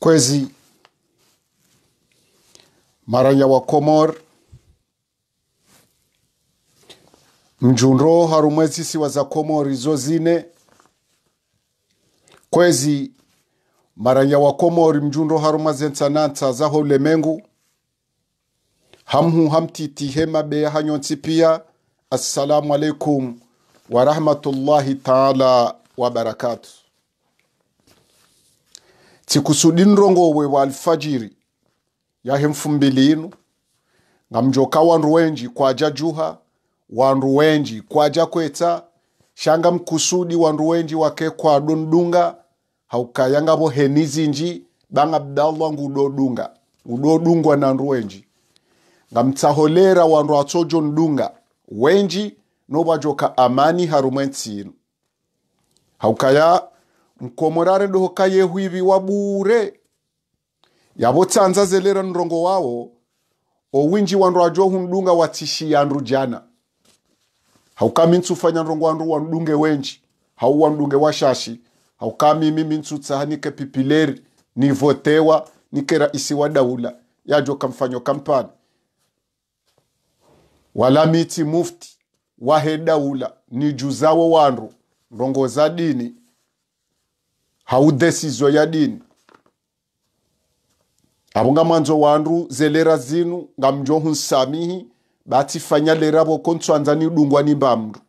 kwezi maranya wa komor mjunro harumwezi siwa za komor izo zine kwezi maranya wa komor mjunro harumwazensanantsa zaho ulemengu hamhu hamtiti hema be hanyonsi pia assalamu alaikum warahmatullahi taala wabarakatu tsikusudiniro ngowe wa alfajiri yahe mfumbili inu ngamjoka wandu wenji kwaja juha wandu wenji kwaja kweta shanga mkusudi wandu wenji wake kwa dundunga haukayangavo henizinji bang abdallah ngudodunga ngudodungwa nandu wenji ngamtsaholera wandu atsojo ndunga wenji nowajoka amani harumwe ntsinu haukaya nkomorare doho kayehwivi wabure yavo tsanza zelera nrongo wawo owinji wandu ajo hundunga watishi yandu jana haukami ntsufanya nrongo wandu wandunge wenji hau wandunge washashi haukami mimi ntsutsa nike pipileri nivotewa nike raisi wa daula yajo kamfanyo kampani wala miti mufti wahe daula nijuzawo wandu nrongo za dini haudhesizwa ya dini abo ngamanzo wandu zelera zinu nga ngamjohu nsamihi batifanya lera boko ntswanza nidungwa ni mbamndu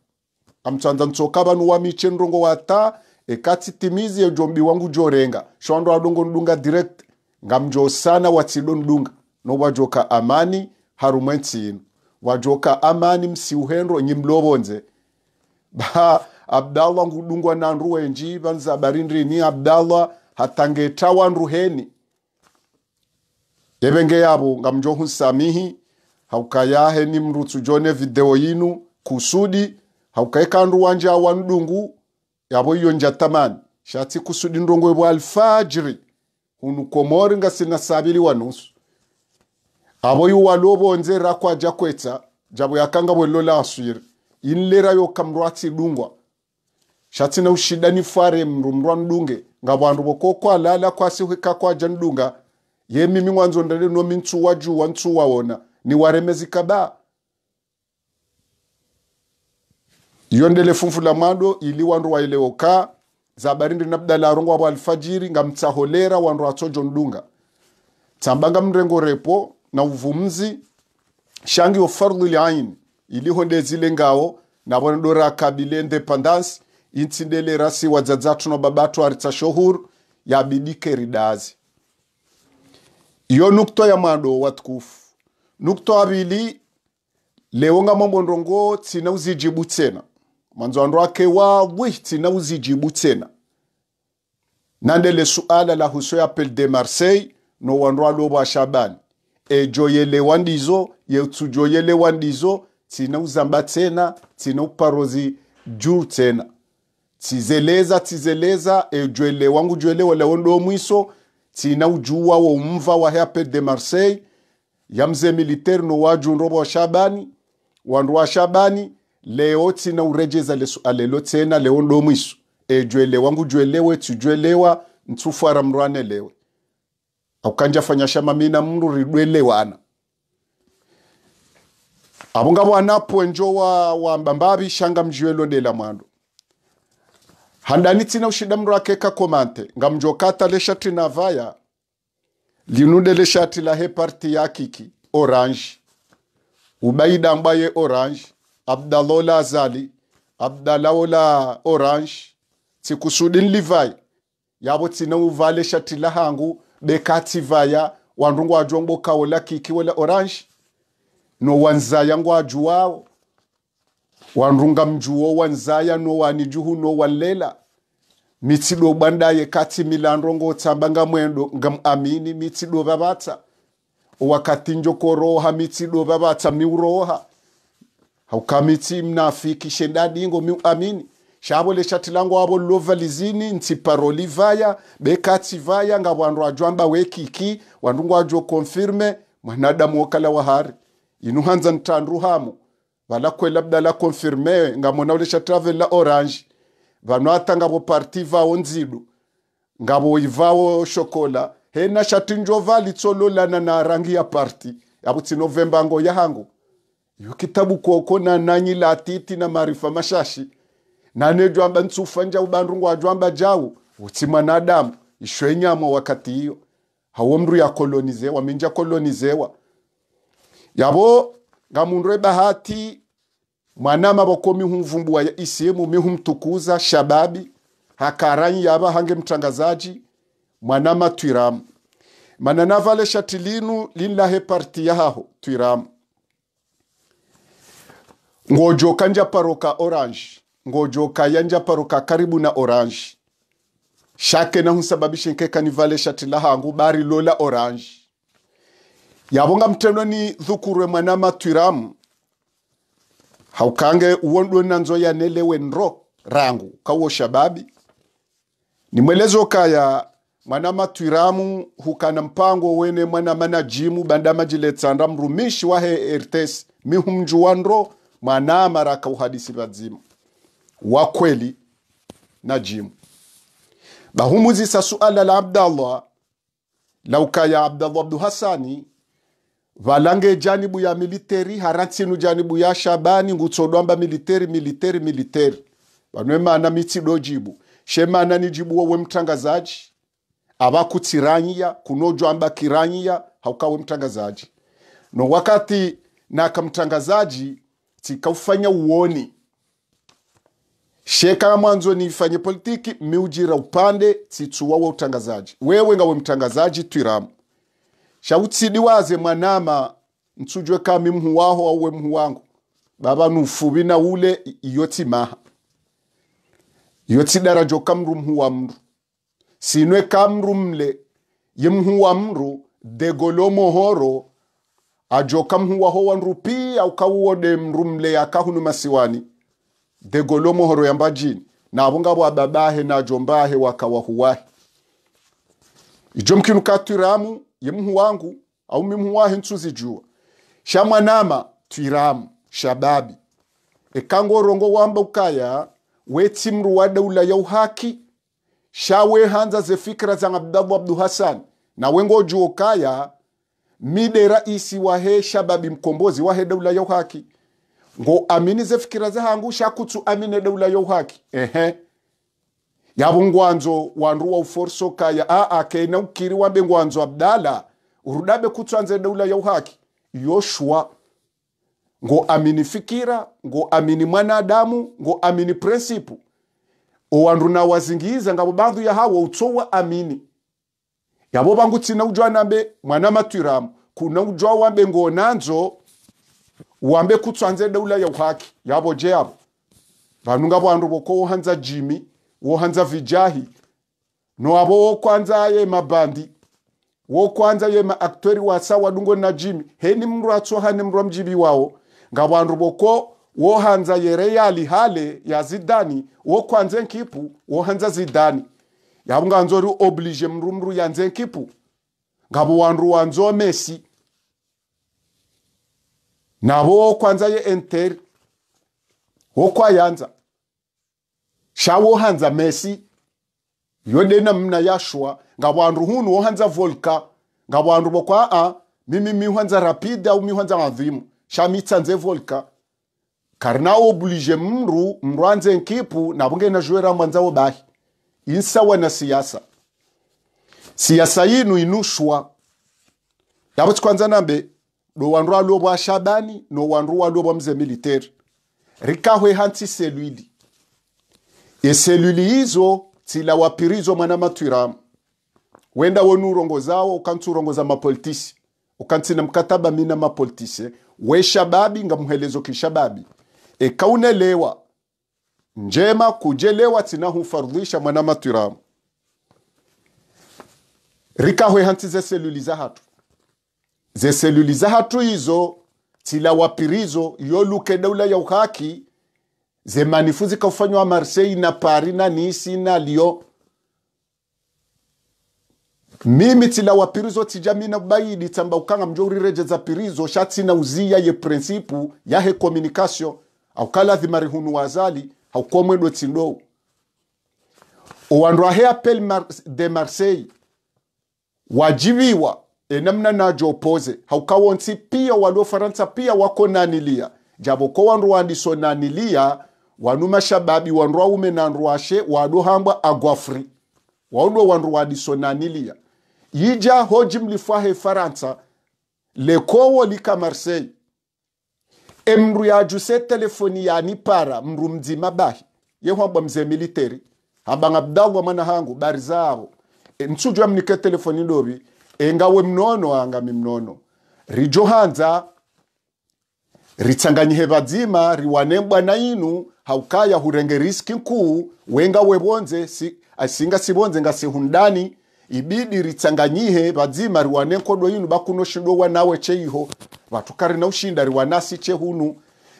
kamtswanza ntsoka banu wamiche ndongo wata ekatitimizi ejombi wangu jorenga shwandu adongo ndunga direct nga ngamjo sana watsido ndunga no wajoka amani harumwe ntsino wajoka amani msiuhendro nyi mlobonze ba abdallah ngudungwa na nru wenji vanza barindrini abdallah hatangettawa nruheni yevenge yavo ngamjohu nsamihi haukayahe ni mrutsu jone video yinu kusudi haukaeka nru wanje awa ndungu yavo iyo njatamani shati kusudi ndongwe bwa alfajiri hunu komori ngasina sabili wanusu nusu avo yuwalu obonze rakwaja kwetsa javo yakanga bwellola aswiri inlera yokamrwatsi dungwa shatsina ushidanifu aremru mrwa ndunge nga vandu vokokwalala kwasihwika kwaja ndunga ye mimi ng'wanzondale nomi ntsuwa juwa ntsuwa wona ni waremezika ba yondele la mado ili wandu waelewoka zabarindi nabdala arongwa wa alfajiri nga mtsaholera wandu atsojo ndunga tsambanga mrengo repo na uvumzi shangi yo fardhu lain ilihondezile na navona dora kabile independance intsindele rasi wadzadzathuno babatu aritsa shohuru yabidike ridazi iyo nukto ya mwado watukufu nukto abili lewo nga mambondo ngo tsina uzijibu tsena mwanzo andu ake wawe tsina uzijibu tsena nandele suala la huso ya pel de marseille no wandu alobo ashabani ejo yelewa ndizo yetsujo yelewa wandizo tsina uzamba tsena tsina uparozi juu tsena tizeleza tizeleza ejwele wangu jwele wale wondo mwiso tina ujua wa umva wa hape de Marseille ya mze militaire no waju nrobo wa Shabani wandu wa Shabani leo tina urejeza lesu alelo tena leo ndo mwiso ejwele wangu jwelewe tujwelewa ntufara mrwane lewe kanja fanya shama mina mru mndu ridwelewana abunga po enjoa wa mbambabi shanga mjwelo de la mwandu handani tsina ushida mndu akeka komante ngamjokata leshati na vaya linude leshati he parti ya kiki orange ubaida mbaye orange abdalola azali abdalaola orange tsikusudin livai yavo tsina uvale shati la hangu bekati vaya wandu ngwajwa ngbokaola kiki wela orange no wanzaya wawo wanrunga mjuo no wanzayano wanijuhuno walela mitsido bandaye kati milanrongo tambanga mwendo ngam amini mitsido babata wakati njokoroha mitsido babata miuroha haukamiti mnafiki ingo shendadingo miuamini shavo leshatilango avo lova lizini ntsiparoli vaya bekati vaya nga wandu ajwamba wekiki wandu ngwajo konfirme mwanadamu okala wahari inuhanza ntandruhamu valakwe labda la confirme ngamona ulesha travel la orange vanoatangavo parti vao nzidu nga ngavo ivavo shokola hena shatinjo valitsolola na rangi ya parti avutsi novemba ngo yahangu yo kitabu koko na nanyi la titi na marifa mashashi nane jwamba ntsufa nja ubandu ajwamba jau utsi mwanadamu ishwe nyamo wakati hiyo hawo mndu yakolonizewa minja kolonizewa yavo ngamundu ebahati mwanama vokomi humvumbua ya isiemu mihumtukuza shababi hakaranyi yaba hange mtangazaji mwanama twiramu vale shati linu linlahe parti yahaho twiramu ngojoka njaparoka orange ngojoka yanjaparoka karibu na orange shake na nahunsababishe nkeka nivale shati lahangu bari lola orange yabonga mtendo ni dhukurwe mwanama twiramu haukange kange na nzo ne lewen rangu kawo shababi ni mwelezo kaya mwana matwiramu hukana mpango wene mwana mana jimu bandama mrumishi wahe ertes nro mwana maraka uhadisi vadzimu wa kweli na jimu bahumuzi suala la abdallah laukaya abdallah abdu hasani valange janibu ya militeri haratsinu janibu ya shabani ngutsodwamba militeri militeri militeri vanwe mana mitsido jibu shemana nijibuwo wemtangazaji avakutsiranyiya kunojwamba kiranyiya haukawe mtangazaji no wakati naka mtangazaji tikaufanya uoni sheka mwanzo niifanye politiki miujira upande titsuwawe utangazaji wewe ngawe mtangazaji twiramu shautsidiwaze mwanama ntsujwe kami mhu waho auwe mhu wangu baba nufubi na ule iyotsi maha iyotsi darajo kamru mhu wa mru sinwe kamru mle ye mhu wa mru degolo mohoro ajoka mhu waho wanru pi aukauwode mru mle yakahunu masiwani degolo mohoro yamba jini nabo ngabo ababahe najombahe wakawahuwahe ijo mkinu katiramu yemhu wangu au jua ntsuzijua shamwanama twiramu shababi ekango rongo wamba ukaya wetsimru wa daula ya uhaki shawehanza ze fikra za abdallah abdu hasan na juo kaya mide raisi wahe shababi mkombozi wahe daula ya uhaki ngo amini ze za hangu shakutu amine daula ya uhaki ehe yavo ngwanzo wandu wa uforsoka ya aa kena ukiri wambe ngwanzo abdala urudabe kutwanze daula ya uhaki yoshua ngo amini fikira ngo amini mwanadamu ngo amini prensipu owandu wazingiza ngabo bandu ya hawo utsowa amini yabo bangu tsina ujwa nambe mwana matwiramu kuna ujwa wambe ngonanzo wambe kutwanze daula ya uhaki yabo je avo vanhu ngavo vandu vokohanza jimi wohanza vijahi no abo wo kwanza yema bandi wo kwanza yema aktori wa sawa dungo na jimi heni mratso hani mram jibi wao wandu boko wo hanza yere yali hale ya zidani wo kwanza nkipu wo hanza zidani yabunganzo ri oblige mrumru ya nze nkipu ngabo wandu wanzo mesi nabo wo kwanza ye enter wo kwayanza shawohanza mesi na mna yashwa nga bwandu hunu wohanza volka nga bwandu bokwa a mimi mi mihwanza rapide au mi mihwanza madhimu shamitsanze volka karina oblige mru anze nkipu na na nabunge najwera mwanzawo bahi insawa na siyasa siyasa yinu inushwa yabo tukwanza nambe no wandu alwo bwa shabani no wandu walwo bwa mze militeri rikahwe hansi seluidi eseluli hizo zilawapirizwa mwanamatwiramu wenda wona urongozawo ukansi urongoza mapolitisi ukansi na mkataba mina mapolitisi we shababi nga muhelezo kishababi ekaunelewa njema kujelewa tsinahumfardhisha mwanamatwiramu rikahwe hansi zeseluli za hatu zeseluli za hatu izo tilawapirizo yoluke daula ya uhaki ze manifuzi kaufanywa Marseille na Paris na Nice na Lyon. Mimi tila wa pirizo tijami na baidi tamba ukanga mjo za pirizo shati na uzia ye prinsipu ya he komunikasyo aukala dhimari hunu wazali haukuwa mwendo tindo he apel Mar de Marseille wajiviwa enamna najo opoze haukawonsi pia walio Faransa pia wako nanilia jabo ko wandu wandiso nanilia wanu mashababi wanrwaume na nrwashe wadu hambwa agwafri waudo wanrwadiso nanilia yija hoji mlifwahe faransa lekowo lika marseille emru yajuse telefoni yani para mru mzima bahi yehwambwa mze militeri habang abdallah mana hangu bari zawo e, mtsujwa mnike telefoni lobi engawe mnono angami mnono rijohanza hanza ritsanganyihe vadzima riwanembwa na inu haukaya hurenge riski nkuu wenga webonze si, asinga sibonze nga ngasihundani ibidi ritsanganyihe vadzima riwane nkodo yinu bakunoshidowa nawe cheiho kari na ushinda riwanasi chehunu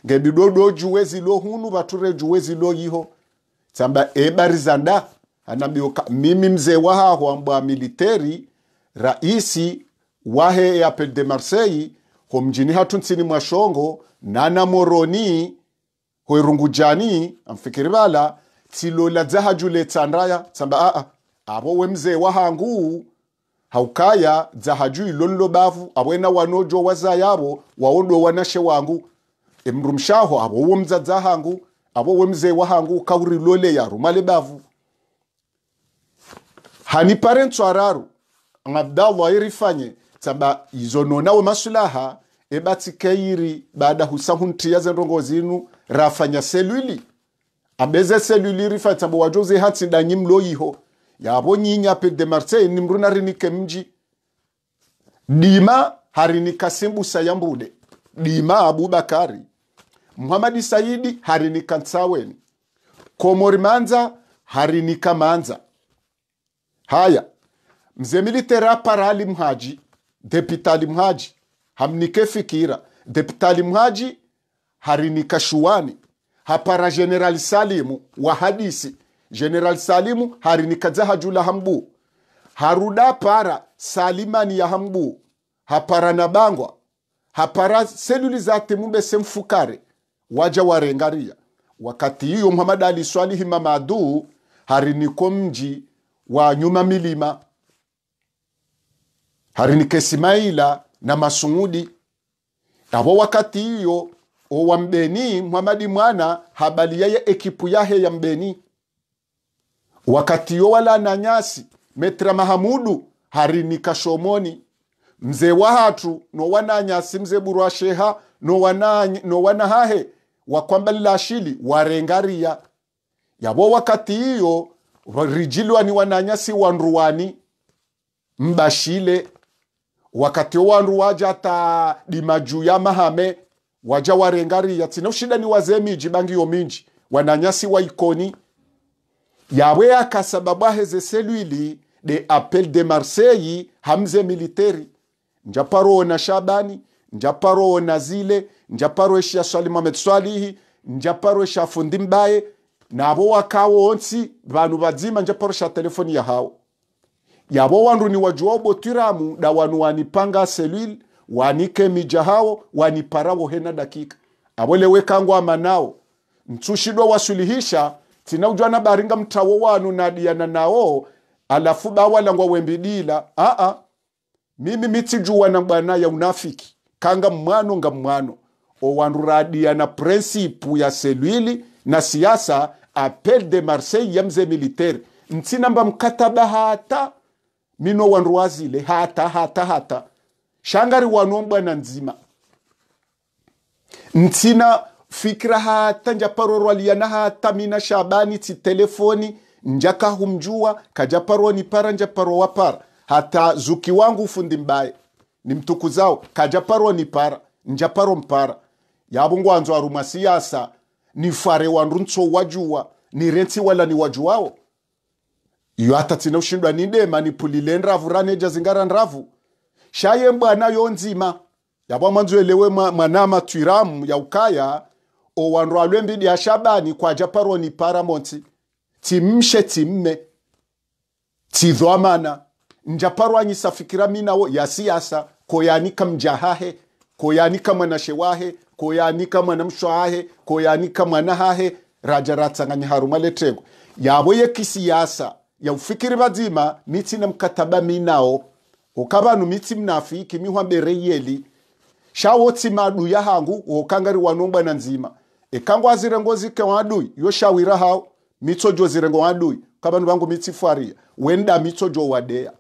ngebidodo juwezi lo hunu re juwezi lo yiho tsamba ebarizanda anambiuka mimi mzee wahaho ambwa militeri raisi wahe ya pede marseille ho hatu ntsini mwashongo nana moroni hoirungu jani amfikiri bala tilola dzahajule tsandaya tsamba aa abo we mzee hangu haukaya dzahaju ilonlo bavu abwena wanojo wazayabo waodo wanashe wangu emrumshaho abo wo mdzadza hangu abo we mzee hangu kauri lole ya rumale bavu hani parentso araru ngabdallah irifanye tsamba izo we masulaha ebatikeiri bada husahuntia zendongo zinu rafanya seluli abeze seluli rifata bo wajoze hatsi danyi mloyiho yabo nyinya pe de marseille ni mruna rinike mji dima harinika simbusa sayambude dima abubakari muhamadi saidi harinika ntsaweni komori manza harinika manza haya mzee militera parali mhaji depitali mhaji hamnike fikira depitali mhaji kashuani hapara jenerali salimu wa hadisi jenerali salimu harinikadzahajula hambu haruda para salimani ya hambu hapara na bangwa hapara seluli zate mubese mfukare waja warengaria wakati hiyo muhamad ali swalihi mamaduu hariniko mji wa nyuma milima harinika isimaila na masungudi awo wakati hiyo wa mbeni mwamadi mwana habali yaye ekipu yahe ya mbeni wakati yo wala na nyasi metra mahamudu harinika shomoni mzee wa hatu nowana nyasi mzee burwa sheha nowana, nowana hahe wakwamba lilashili warengaria yabo wakati hiyo rijilwani wananyasi wanruwani mbashile wakati wanruwaja ta dimajuu ya mahame waja warengariya tsino shida ni wazee miji bangi yo minji wananyasi wa ikoni yawe akasababa heze selwili de appel de marseille hamze militeri njaparo na shabani njaparo na zile njaparo esha swali mamed swalihi njaparo esha fundi mbaye nabo wakawo onsi bantu bazima njaparo sha telefoni ya hao yabo wandu ni wajuao botiramu da wanu wanipanga selwili wanike mija hao waniparawo hena dakika abole abolewekangwa amanao ntsushidwa wasulihisha tinaujwa na baringa mtawo wanu nadiana nao alafu bawalangwa wembidila aa mimi mitsijuwa na bwana ya unafiki kanga mwano nga mmwano owanruradia na prinsipu ya selwili na siasa apel de marseille ya mze militaire ntsinamba mkataba hata mino wanruwazile hata hata hata shangari wanombwa na nzima ntsina fikira hatanja hata mina shabani ti telefoni njaka humjua kaja paroni para nja parowa para hata zuki wangu fundi mbaye ni mtuku zao kaja ni para nja paro mpara yabungu anzo aruma siyasa ni fare wandu wajua ni renti wala ni wajuao iyo hata tina ushindwa ni dema ni pulile nravu nravu shaye mbwana yonzima yabwa mwanzwelewe manama twiramu ya ukaya o owanrwa lwembidi ya shabani kwaja paroni paramount timshe timme tidhwamana njaparwanyisa fikira minawo ya siasa koyanika mjahahe koyanika mwanashewahe koyanika mwanamshwahahe koyanika mwana hahe raja ratsanganya haruma letengo yabo ye kisiasa ya ufikiri vazima mitina mkataba minao ukavanu mitsi mnafi kimihwa mbere yeli shawotsi maduya hangu wokangari wanongwa na nzima ekangu azirengo ke wadui yo shawira hao mitsojo zirengo wadui kavanu vangu mitsifaria wenda mitsojo wadeya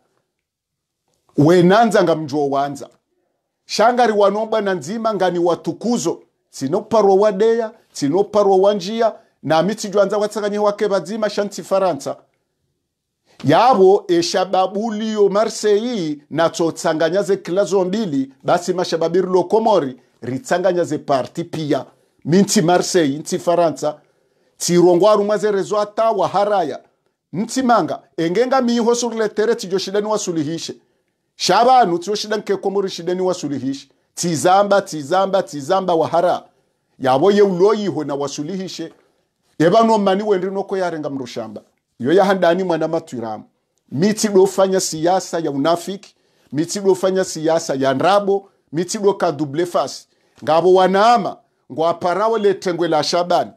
wenanza ngamjo wanza shangari wanongwa na nzima ngani watukuzo tsinoparwa wadeya tsinoparwa wanjia na mitsi jwanza watsakanye wake vadzima faransa yavo eshababuliyo marseyi natsotsanganyaze klazo mbili basi lo komori ritsanganyaze parti pia minti marseyi nti faransa rumaze tsirongwaru mwazerezo haraya nti manga engenga miho suruletere tijo shida wasulihishe shabanu tijo shida nkekomori shida niwasulihishe tizamba tizamba tizamba wahara yavo yeuloyiho na wasulihishe evano mani wendrinoko yarenga mrushamba iyo yahandanimwa n'amatwiramu miti dofanya siasa ya unafiki miti dofanya siasa ya nrabo miti doka double fasi ngabo wanaama ngwaparawo letengwe la shabani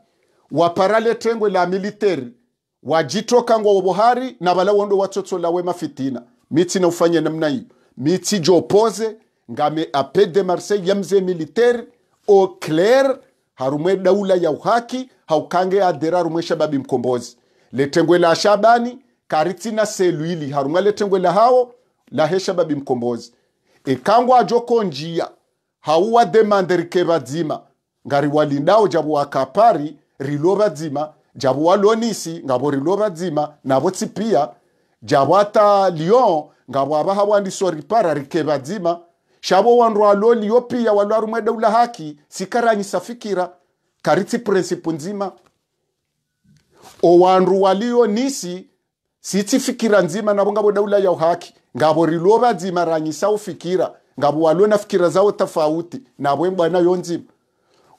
wapara letengwe la militeri wajitoka ngwa wobohari na watoto la wema fitina miti na ufanye namna hiyo miti jopoze ngame ape de marseille yamze militeri au clair harumwe daula ya uhaki haukange adera rumwe shababi mkombozi letengwe letengwela ashabani karitsina seluili harunga letengwe la hao la hesha babi mkombozi ekangu ajoko njia hauwa demande demanderike vadzima ngari walindao jabu wakapari rilo vadzima jabu walonisi ngabo rilo vadzima navo tsipia jabu ata lyon ngabo ava hawandiso ripara rike vadzima shavo wandu alolio pia walwarumwe daula haki sikaranyisa fikira karitsi prinsipu nzima owandu nisi sitifikira nzima navo ngavo daula ya uhaki ngavo rilo ranyisa ufikira ngavo walio na fikira zao tofauti navo mbwana yo nzima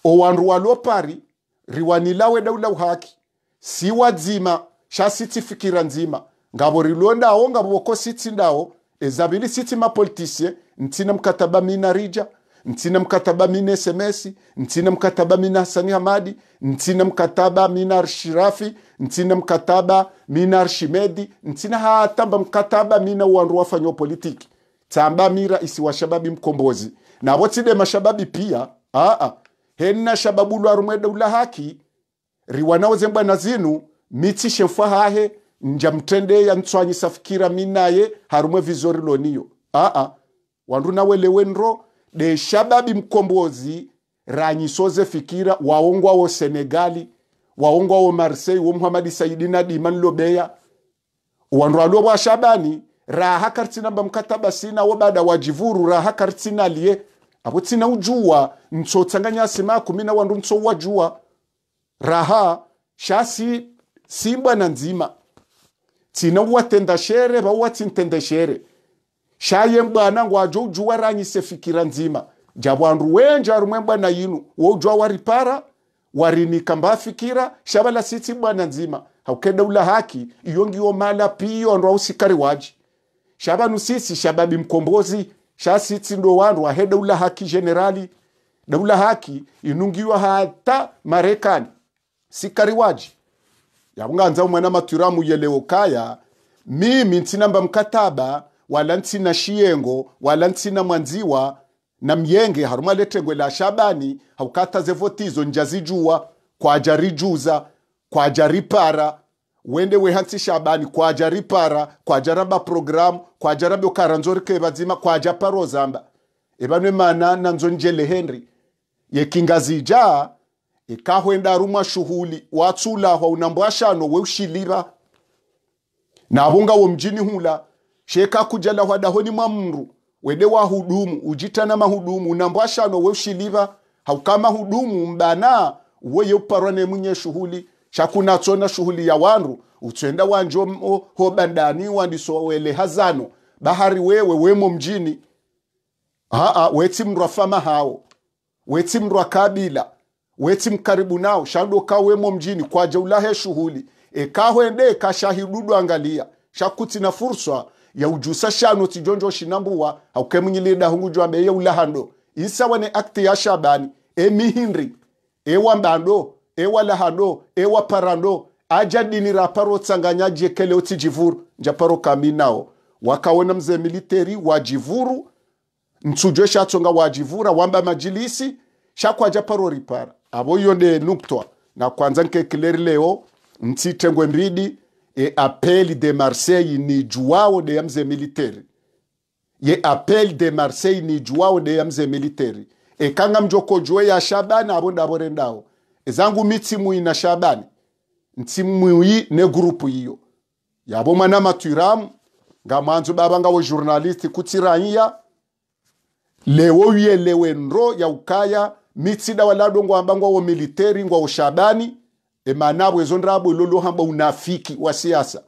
owandu walio pari riwanilawe daula uhaki si wadzima sha sitsifikira nzima ngavo rilo ndawo ngavo voko sitsi ndawo ezavili sitsi mapolitisie ntina mkataba mina rija ntsina mkataba mina semesi ntsina mkataba mina hasani hamadi ntsina mkataba mina arshirafi ntsina mkataba mina arshimedi ntsina hatamba mkataba mina uandu wafanywa politiki tamba mira isi washababi mkombozi navo tside mashababi pia aa ah, ah. henna shababu lwarumwede ula haki riwanawo zembwana zinu mitsishe mfwa hahe nja mtende ya ntswanyisa fikira minaye harumwe vizori loniyo aa ah, wandu nawelewe nro deshababi mkombozi ranyisoze fikira waongwa wo senegali waongwa wo marseille wo muhamadi saidina diman lobeya uwanrwalwo bwa shabani raha kartina kartsina mkataba sina wo bada wajivuru raha kartina liye abo tina ujua ujuwa tanganya sima kumina na wandu ntso wajua raha shasi simba na nzima tsina uwatenda shere bawuwatsintende shere shaye mbwana ngwajo ujuwa ranyi sefikira nzima ja bwandu wenje arumwe mbwana yinu woujwa waripara warinika mbafikira shabala sitsi bwana nzima haukenda ula haki yongi ngiyo mala piyo andu ausikari waji shabanu sisi shababi mkombozi shasitsi ndo wandu waheda ula haki generali na ula haki inungiwa hata marekani sikari waji anza umana maturamu yeleo kaya mimi mkataba mkataba wala ntsina shiyengo wala ntsina mwanziwa na myenge haruma letengwe la shabani haukataze votizo njazijua kwajarijuza para wende we wehansi shabani kwa kwa para program kwajaripara kwajaramba programu kwajarambe ukaranzorike vazima kwajaparo zamba ebanwe mana na nzo njele henry yekingazija ikahwenda e arumwa shughuli watsula hwa unambwashano weushiliva wo mjini hula sheka kujala hwadahoni mwamru wede wa wahudumu ujitana mahudumu unambwashano weushiliva haukama hudumu mbana uweye uparwa nemunye shughuli shakunatsona shughuli ya wanru utswenda wanjo hobandani wandiso wele hazano bahari wewe wemo mjini aa weti mndwa fama hao weti mndwa kabila weti mkaribu nao shando shandoka wemo mjini kwaja ulahe shughuli ekahwende kashahidudwa angalia shakuti na furswa ya yaujusa shanu tijonjo shinambua aukemunyilida hungu jwambe ya ulahando isawane akti ya shabani emihindri ewambando ewalahando e parando aja dini raparo tsanganya jekele oti jivuru njaparo kaminao wakaona mzee militeri wa jivuru ntsujwe shatsonga wa jivura wamba majilisi shakwaja paro ripara aboyo de nuktwa na kwanza nkekileri leo ntsitengwe mbidi e appel de Marseille ni juao de amze militaire ye appel de Marseille ni juao de amze kanga mjoko mjokojwe ya shabani abo ndabore ndawo ezangu mu ina shabani ntimu yi ne grupu iyo yabo mana maturam nga manzu baba nga wo journalist kutiranya lewo yele wenro ya ukaya da waladongo ambango wo militaire ngwa ushabani emanabwe ezo ndrabwe lolohamba unafiki wa siasa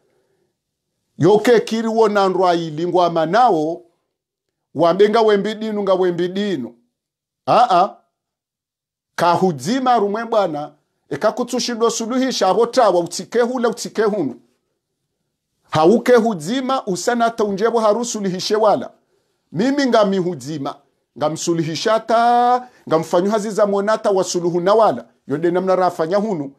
yokekiriwo nanrwaili ngwama nawo wambe ngawembi wembidinu ngawembi dinu aa kahudzima rumwe bwana ekakutsushidwa suluhisha avotawa utsikehula utsikehunu haukehudzima usanata unjevo harusuluhishe wala mimi ngamihudzima ngamsuluhisha ta ngamfanyuha zizamwonata wasuluhuna wala yode namna rafanya hunu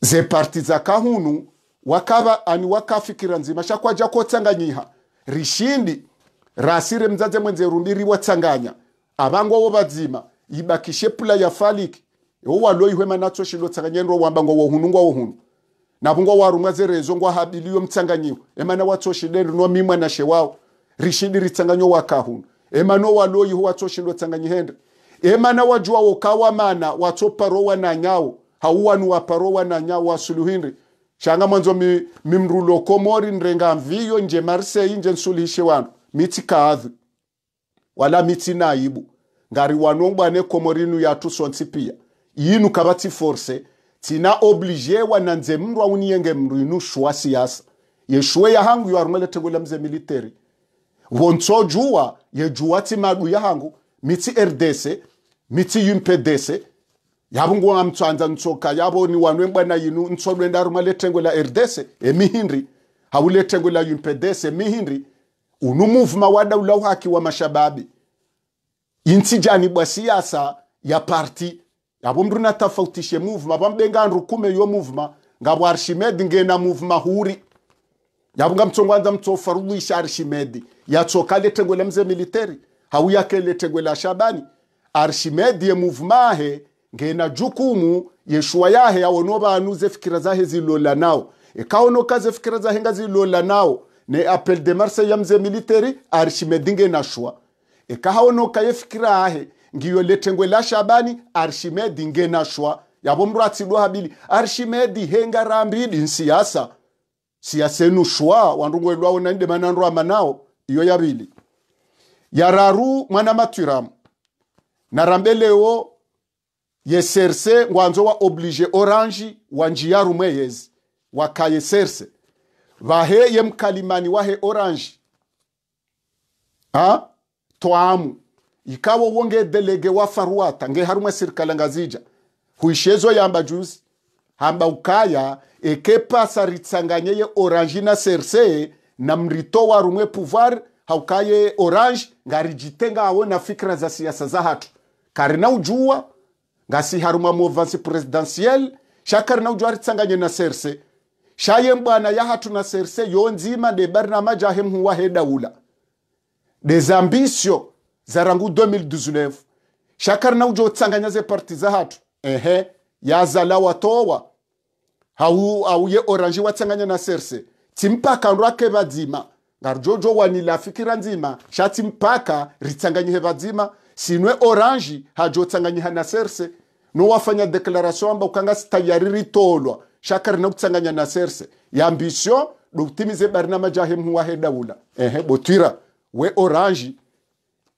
zeparti dzakahunhu wakava ani wakafikira nzima chakwaja kotsanganyiha rishindi rasi remunzadze mwenzerumiri watsanganya havangowo vadzima ibakishe pula yafalik owaloihwemanatso shinotsanganyaniro wambangowo hunu ngwawo hunu navungwa warumwa zerezo ngwa habiliyo mutsanganyiwa emana watsoshidenrinomimwa nashe wawo rishindi ritsanganyo wakahunu emano waloyiho watsoshindotsanganyihendra emana wajuwawo kawamana watsoparowananyawo hauwanu waparowa na nyawo wasuluhinri changa mwanzo mi, mimrulo komori nrenga mviyo nje marseille nje nsuluhishe wanu miti kaadhu wala miti naibu ngari wanongwane komorinu yatusonsi pia yinu kabati force tina obligewa na nze mndu auniyenge mru inu shwa siasa yeshuwe ya hangu yahangu yoarumeletegwela mze militeri wonto wontsojuwa yejuwa timadu hangu miti erdese miti yumpedese yavo nguwa ngamtswanza ntsoka yavo ni wanwe mbwana yinu ntsonwe ndaruma lethengo la erdese emihinri hawu lethengo la yumpds emihinri unu muvuma ula uhaki wa mashababi intsijani bwa siyasa ya parti yavo mndu natafautishe muvuma vambenga andru kume yo muvuma ngavo arshimedi ngena muvuma huri yavo ngamtsongwanza mtsofarulisha arshimedi yatsoka lethengo la mze militeri hawu yake lethengo la shabani arshimedi emuvuma ahe ngena jukumu yeshua yahe yawono bantu ze fikira zahe zilola nawo ekaonoka ze fikira zahe nga zilola nawo ne apel de marseille yamze militeri arshimedi ngena shwa ekahaonoka ye fikira ahe ngiyo letengwe la shabani arshimedi ngena shwa yabo mratsidwa habili arshimedi henga rambidi nsiyasa shua shwa wandungu elwawo nande manandu amanawo iyo yabili yararu mwana matwiramu narambelewo yeserse ngwanzo wa oblige orange wa njia rumwe yezi wakayeserse vahe ye mkalimani wahe orange ha? toamu ikawo wonge delege wa faruata nge harumwe sirikala ngazija huishezo yamba juzi hamba ukaya ekepasa ritsanganye ye orange na serse na mrito wa rumwe pouvoir haukaye orange ngarijitenga awo na fikra za siasa za hatu karina ujua ngasi haruma movansi presidentiel shakari na ujwari tsanganye na serse shaye mbwana hatu na serse yonzima ndebari na majahe he daula de zambisio za rangu 2019 shakari na ujo tsanganya ze parti za hatu ehe ya yazala watowa hau auye oranji watsanganya na serse timpaka nrwake vadzima ngarujojo wanila fikira nzima shati mpaka ritsanganye vadzima sinwe orange hajotsanganya na serse nowafanya declaration amba ukanga sitayari ritolwa shaka kutsanganya na serse yambisyo dutimize bari n'amajahe mkuwahe dawula ehe botwira we orange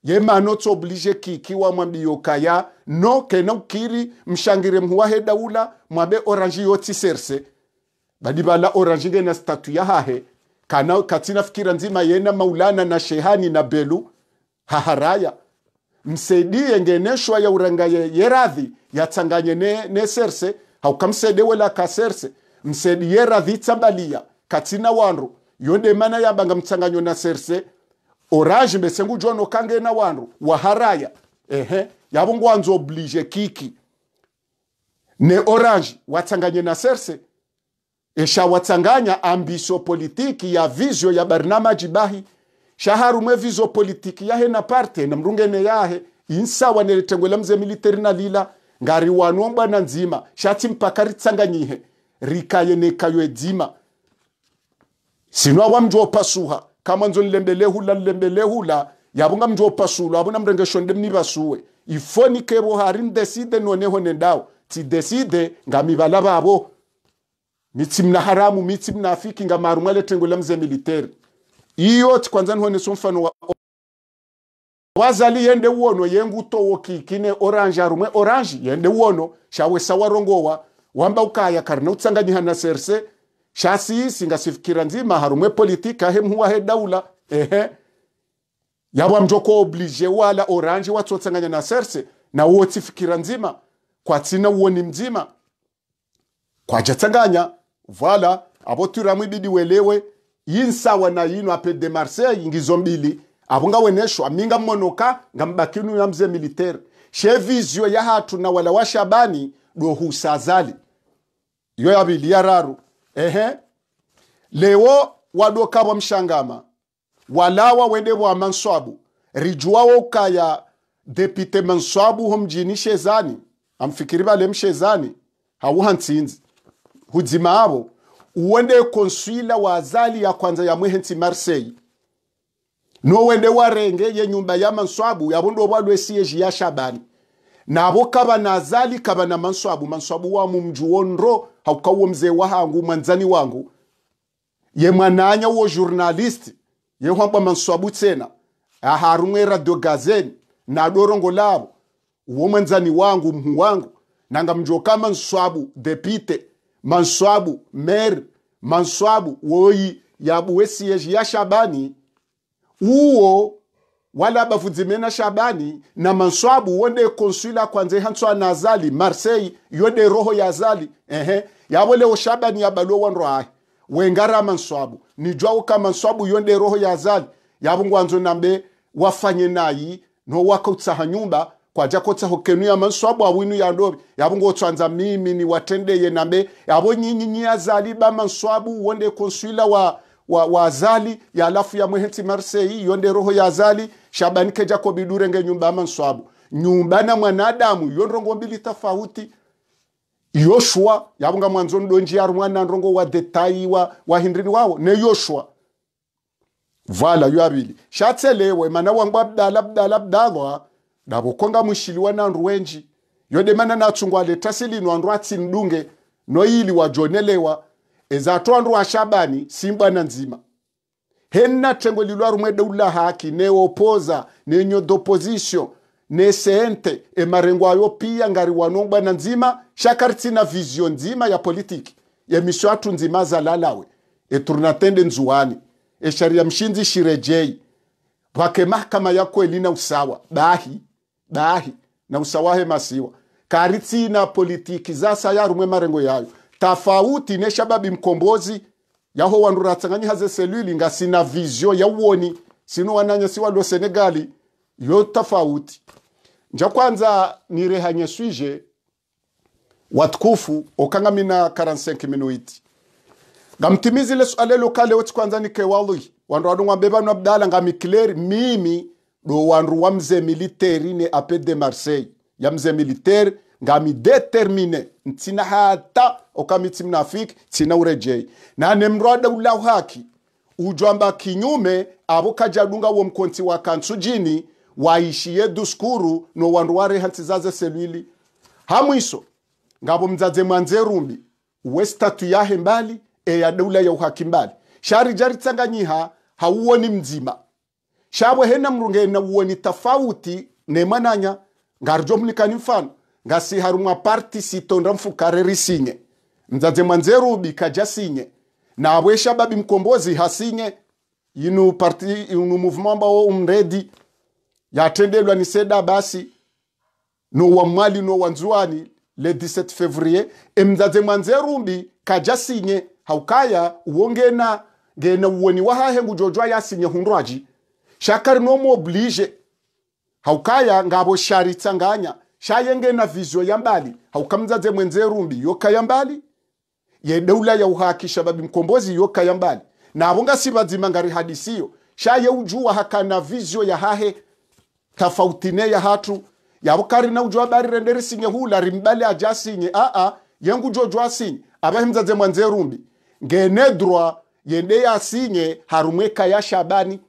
yemana otsoblige kiki wamwambiyokaya no kena ukiri mshangire mhuwahe dawula mwabe orange yoti serse badibala orange ngena statu yahahe kana katina fikira nzima yena maulana na shehani na belu haharaya msedie ngeneshwa ya uranga yeradhi yatsanganye ne, ne serse haukamsede wela ka serse msedi yeradhi tsambalia katina wanru yonde mana yabanga mtsanganyo na serse orage mbesengu jono kange na wanru waharaya ehe yabo ngwanzo oblige kiki ne orange watsanganye na serse esha watsanganya ambisio politiki ya vizio ya barnama jibahi shaharume vizopolitiki yahe na parte namrungene yahe insawaneretengwela mze militeri nalila ngari wanu ombwana nzima shati mpaka ritsanganyihe rikayenekayo edzima sinwa wa mndu opasuha kama nzo nlembelehula nlembelehula yabunga mndu opasulo abona mrengeshonde mnibasuwe ifonikebo hari ndeside noneho nendao tideside ngamibala babo mitsi mna haramu mitsi mna afiki ngamarumwa letengwela mze militeri iyi yoti kwanza niho nise wa wazali yende wono yengu towo kikine orange arumwe orange yende wono shawe sawa wamba ukaya karne utsanganyihana na serse shasi singasikira nzima harumwe politika hemhuwa he daula ehe yabwa mjoko oblige wala orange watsotsanganya na serse na wotsifikira nzima kwatsina uoni mzima kwajatsanganya vala abo turamwibidi welewe yinsawa na yino de marseille ngizo mbili abunga ngaweneshwa minga monoka ngambakinu ya mzee militeri shevizio ya hatu na wala washabani husazali yo ya raru ehe lewo wadokabwa mshangama walawa wa manswabu woka kaya depite manswabu homjini shezani amfikiri bale mshezani hawu ntsinzi hudzima abo uwende konsuila wa azali ya kwanza ya mwehensi marseille wende nowende warengeye nyumba ya manswabu yabondo walwesieji ya shabani nabo kaba na azali kaba na manswabu manswabu wa mumju wonro haukawo mzee wahangu mwanzani wangu ye mwananya wo journalist yehwamba manswabu tsena aharumwe radio gazeni nadorongo labo uwo mwanzani wangu mhu wangu nanga mjoka manswabu depite manswabu mer manswabu woyi yabuwesiyezhi ya shabani uwo wala bafudzimena shabani na manswabu wonde konsula kwanze hantswa na azali marseille yode roho ya azali ehe o shabani yabaluwo wanro hayi wengara manswabu nijwauka manswabu yonde roho ya azali yabungwanzo nambe wafanye nayi no wakautsaha nyumba kwaja kotsa hokenu ya manswabo awinu ya ndo yabungo ngotsanza mimi ni watendeye nambe yabo nyinyi nyazali ba manswabu wonde konsuila wa wa, wa azali ya alafu ya mwehensi marsei yonde roho ya azali shabani ke jacobi durenge nyumba ya manswabu nyumba na mwanadamu yonrongo mbili tofauti yoshua yabunga mwanzo ndonji ya rwana nrongo wa detai wa, wa hindrini wawo ne yoshua vala yo abili shatselewe mana wangwa bdala bdala bdalwa ndavokonga mushiliwa nandu wenji yodemana natsungwa letasiliinwa andu atsinidunge noyiliwa jonelewa ezato andu ashabani simbwana nzima henna tengo hennatthengolilwa rumwe deula haki newopoza nenyodhoposisio nesente emarengo ayo pia ngari wanongwana nzima shakari tsina vizio nzima ya politiki yemisho atu nzima zalalawe eturunatende nzuwani esharia mshinzi shirejei bwake mahakama yako elina usawa bahi dahi na usawahe masiwa karitsi na politiki za zasaya rumwe marengo yayo tafauti ne shababi mkombozi yaho wandu haze seluli nga sina vision ya uoni sino wananya si walo Senegal yo tafauti nja kwanza ni nirehanye swije watukufu mina 45 minuiti ngamtimizile swale lokale wetsi kwanza nike walui wandu wandu ngwambe banu abdala mikleri mimi lowandro wa mze militeri ne ape de marseille ya mze militeri ngami determine ntina hata okamiti mnafiki tsina urejei nane da ula haki ujwamba kinyume abo kajadunga wo mkonti wa kansujini waishiye duskuru no wandu wareha zaze selwili hamwiso ngabo mzadze mwanze rumbi uwe statu yahe mbali ya e deula ya uhaki mbali shari jaritsanganyiha hauoni mzima shabwe hena mrunge mrungena uoni tofauti mananya ngarjo mnikani mfano ngasi harumwa parti sitonda mfukare risinye mzaze bika jasinye na nabwe shababi mkombozi hasinye inu parti inu movement ambao umredi yatendelwa ni seda basi no wa mali no wanzuani le 17 fevrier emzaze manzeru kaja kajasinye haukaya uongena ngena uoni wahahe ngujojwa yasinye hundwaji shaka rinomuoblige haukaya ngavo sharitsanganya shayenge na vizio ya mbali haukamzadze mwenze rumbi yoka ya mbali ye yedeula ya uhakisha babi mkombozi yoka ya mbali navo ngasi vazima ngari hadisiyo shaye ujua hakana vizio ya hahe tofauti ne ya hatu yavo kari na ujua bari renderi singe hula rimbali aja a aa yengu jojwa sinye abahimzadze mwenze rumbi ngenedrwa yende ya sinye harumweka ya shabani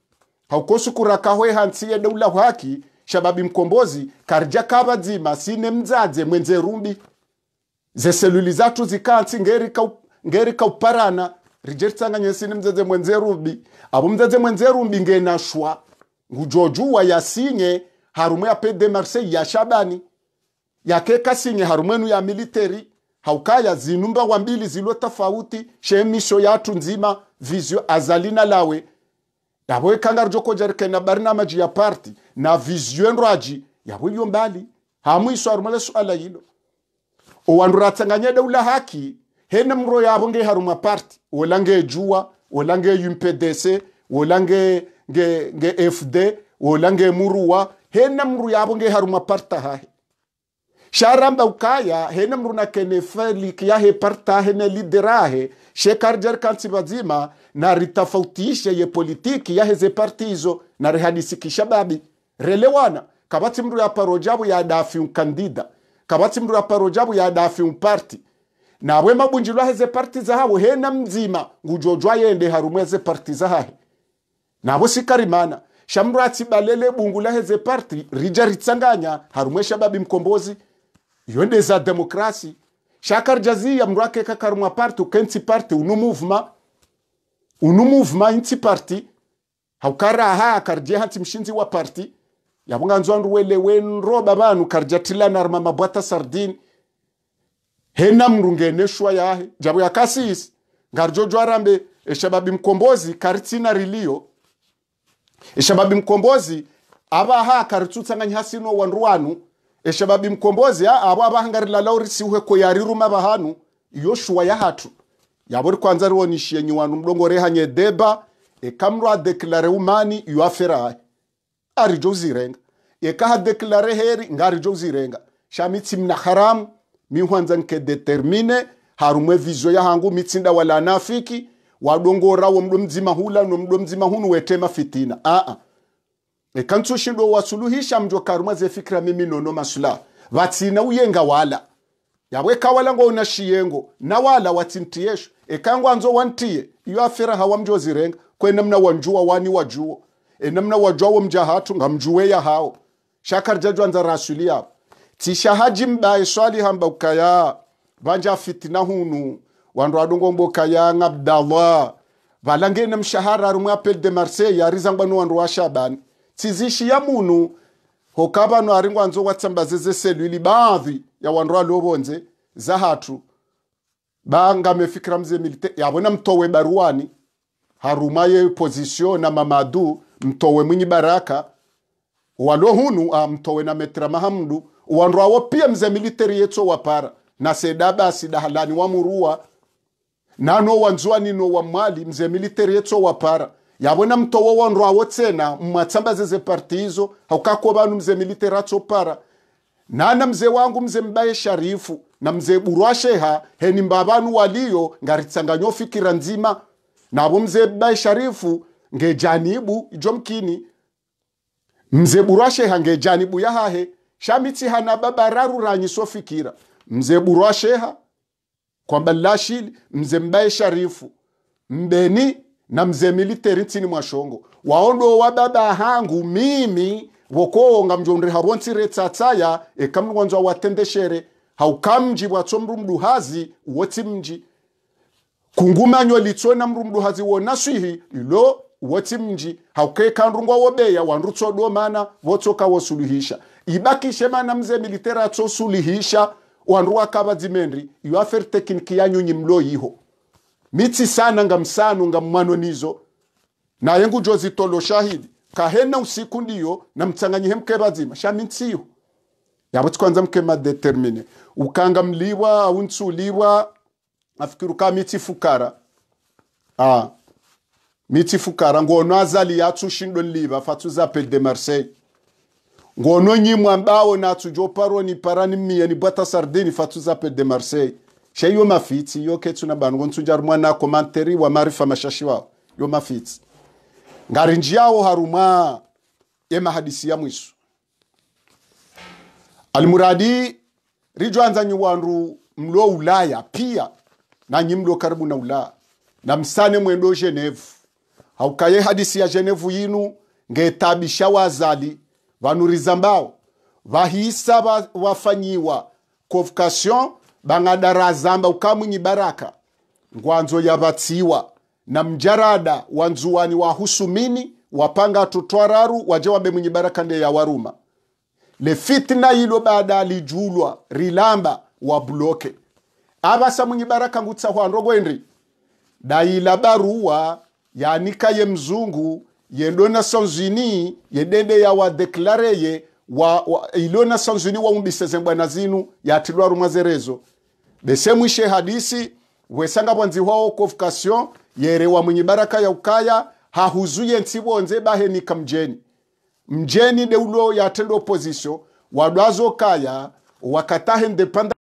paukosukurakahoe hansi yedeula hwaki shababi mkombozi karja kavadzima sine mdzadze mwenze rumbi zeseluli zathu zikansi ngeri kauparana rijeritsanganye sine mdzadze mwenze rumbi abo mdzadze mwenze rumbi ngenashwa ngujojuwa yasinye harumwe ya pede marseille ya shabani yakekasinye harumwenu ya militeri haukaya zinumba wambili zilo zilio tofauti shemisho yathu nzima vizio azalina lawe yavo ikangari jokojerekana barnamaji ya parti na viziyo enrwaji yavo iyo mbali hamu iswarumala suala yilo owanduratanganyeda ula haki hene mro yavo haruma parti wola ngejua wola ngeUMPDC wola nge, nge, nge fd wola ngemuruwa hene mru yavo haruma parti hahe sharamba ukaya hene mru nakene felik yahe parti ahe ne liderahe shekarjerikantsi vazima na ritafautisha ye politiki yaheze partizo na rihadisikisha babi relewana kabati ya parojabu ya yadafi unkandida kabati ya parojabu mndu yaparojabu yadafi umparti nabwe mabunji lwaheze parti he na mzima ngujojwa yende harumweze parti zahahe nabo sikarimana shamru atibalele bungu heze parti rija ritsanganya harumwe shababi mkombozi yonde za demokrasi shakarjazia mndu akeka karumwa parti ukenti parti unumuvma uno movement party ha akarjia hanti mshinzi wa party yavunganzwandu wele wenroba vanhu karja tilanarima mabwata sardini hena mrungeneshwa yahe jabu yakasisi ngarjojo arambe eshababi mkombozi karitina rilio eshababi mkombozi aba ha avaha akaritsutsanganyi hasino wandu wanu eshababi mkombozi ya avo siuhe koyariruma vahanu iyo shuwa yahatu yabori kwanza riwonishiye nyiwanu mdongore hanye deba ekamrwa deklare umani yu yuaferaye arijo uzirenga ekaha deklare heri nga ngarijo uzirenga shamitsi mna haramu mihwanza nke determine harumwe ya hangu mitsinda wala nafiki wadongora wo mdo mzima hula no mdo mzima hunu wetema fitina aa e shindo wasuluhisha mjo ze fikra mimi nono masula vatsina uyenga wala yabwe kawala ngo unashiyengo nawala ekango anzo wantiye iyo afira hawa mjozirenga kwenamna wanjua wani wajuo e wajua wa mjahatu ngamjuwe ya hao shakar jajwa nza rasuli ya tisha haji mbae swali hamba ukaya vanja fitina hunu wandu mbo kaya ngabdawa valange na mshahara rumu apel de marseya rizangwa nu wandu wa shabani tizishi ya munu hokavanu ari ngwanzo ngwatsambaze zeselwili bavi ya wandu aliovonze zahathu bangamefikira mze milite yavona mtowe baruani haruma ye position na mamadu mtowe mwinyi baraka walo hunu a ah, mtowe na metra mahamdu wandu awo pia mze militeri yetso wapara na sedaba sidahalani wamurua nano wanzuani no wamwali mze militeri yetso wapara yabona mtowo wonro awo tsena mwatsamba zeze parti izo haukako vanu mze militera tsopara nana mze wangu mze mbaye sharifu na mzee burwasheha henimba vanu waliyo ngaritsanganyo fikira nzima navo mze mbaye sharifu ngejanibu ijo mkini mzee burwasheha ngejanibu yahahe shamitsihana baba raruranyiso fikira mzee burwasheha kwamba lashili mze mbaye sharifu mbeni na mzee militeri ntsini mwashongo waondo wa baba hangu mimi wokoonga mjondre harontsire tsatsaya ekamwanzwa watendeshere haukamji bwatso mrumduhazi uwotsi mji kungumanyo mrumdu hazi wona swihi ilo uwotsi mji haukekandrungwa wobeya wanrutso domana wotsoka wosuluhisha ibakishe mana mzee militeri suluhisha wanru wakava dzimendri iyo aferitekiniki yanyunyi mlo iho mitsi sana nga msanu mitsisana ngamsanu ngammanonizo naye ngujo zitolo shahidi kahena usiku ndiyo na namtsanganyihe mke bazima shamintsiyo yabo tsikwanza mke madetermine ukanga mliwa au liwa afikiru uka mitsi fukara ah mitsi fukara ngono azali yatsu shindo liva fatsu za pe de marseille ngono nyimwa mbawo natsu joparoni parani mia ni bwata sardini fatsu za pe de marseille sheyo mafitsi yo ketsu na bango nsunjari mwana komanteri wa marifa mashashi wao yo mafitsi ngari njiyawo harumwa ema ya mwisu almuradi rijwanzanyi wandu mlo ulaya pia nanyi mlo karibu na ulaya na msane mwendo genevu haukaye hadisi ya genevu yinu ngetabisha wazali vanuriza vanurizambao vahisa wafanyiwa convocation bang'adarazamba ukamwinyi baraka ngwanzo yavatsiwa na mjarada wa nzuwani wa husumini wapanga tutwararu waje wabe mwinyi baraka nde yawaruma le fitna ilo baada alijulwa rilamba wabuloke avasa mwinyi baraka ngutsa hwandro gwendi daila baruwa yanika ye mzungu yendona sonzini yedende yawadeklare ye wa, wa iliyo nasanzuni waumbisenze mbwana zinu yatilwa rumwa bese mwishe hadisi wesanga bwanzi wawo yere yerewa mwenye baraka ya ukaya hahuzuye ni bahenika mjeni mjeni deulo yatelo opposition wadwazo kaya wakatahe ndepanda